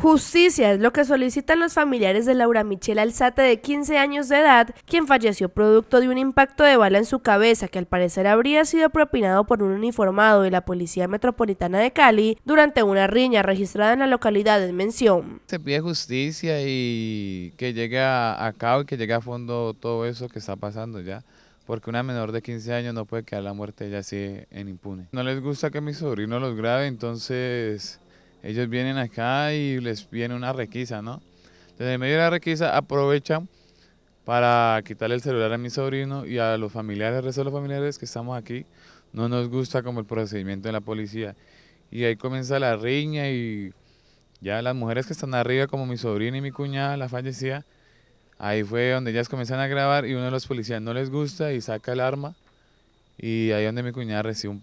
Justicia es lo que solicitan los familiares de Laura Michelle Alzate de 15 años de edad, quien falleció producto de un impacto de bala en su cabeza que al parecer habría sido propinado por un uniformado de la Policía Metropolitana de Cali durante una riña registrada en la localidad de mención. Se pide justicia y que llegue a, cabo y que llegue a fondo todo eso que está pasando ya porque una menor de 15 años no puede quedar la muerte ya así en impune. No les gusta que mi sobrino los grabe, entonces ellos vienen acá y les viene una requisa, ¿no? Desde en medio de la requisa aprovechan para quitarle el celular a mi sobrino y a los familiares, a resto los familiares que estamos aquí, no nos gusta como el procedimiento de la policía. Y ahí comienza la riña y ya las mujeres que están arriba, como mi sobrina y mi cuñada, la fallecida, ahí fue donde ellas comienzan a grabar y uno de los policías no les gusta y saca el arma y ahí donde mi cuñada recibió un,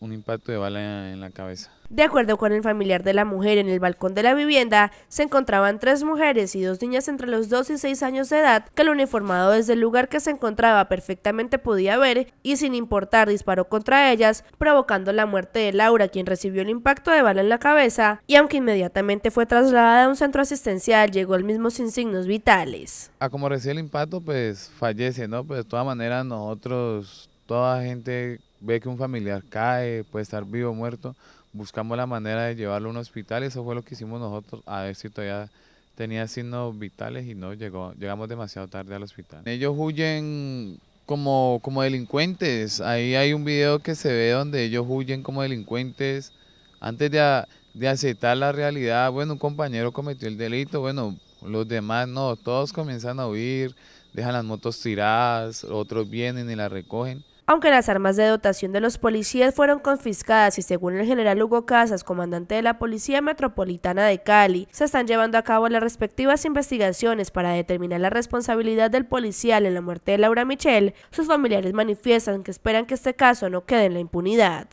un impacto de bala en la cabeza. De acuerdo con el familiar de la mujer, en el balcón de la vivienda se encontraban tres mujeres y dos niñas entre los 2 y 6 años de edad que el uniformado desde el lugar que se encontraba perfectamente podía ver y sin importar disparó contra ellas, provocando la muerte de Laura, quien recibió el impacto de bala en la cabeza y aunque inmediatamente fue trasladada a un centro asistencial, llegó al mismo sin signos vitales. A como recibió el impacto, pues fallece, ¿no? Pues de todas maneras nosotros toda gente ve que un familiar cae, puede estar vivo o muerto, buscamos la manera de llevarlo a un hospital, eso fue lo que hicimos nosotros, a ver si todavía tenía signos vitales y no llegó, llegamos demasiado tarde al hospital. Ellos huyen como, como delincuentes, ahí hay un video que se ve donde ellos huyen como delincuentes, antes de, de aceptar la realidad, bueno, un compañero cometió el delito, bueno, los demás no, todos comienzan a huir, dejan las motos tiradas, otros vienen y las recogen aunque las armas de dotación de los policías fueron confiscadas y según el general Hugo Casas, comandante de la Policía Metropolitana de Cali, se están llevando a cabo las respectivas investigaciones para determinar la responsabilidad del policial en la muerte de Laura Michel, sus familiares manifiestan que esperan que este caso no quede en la impunidad.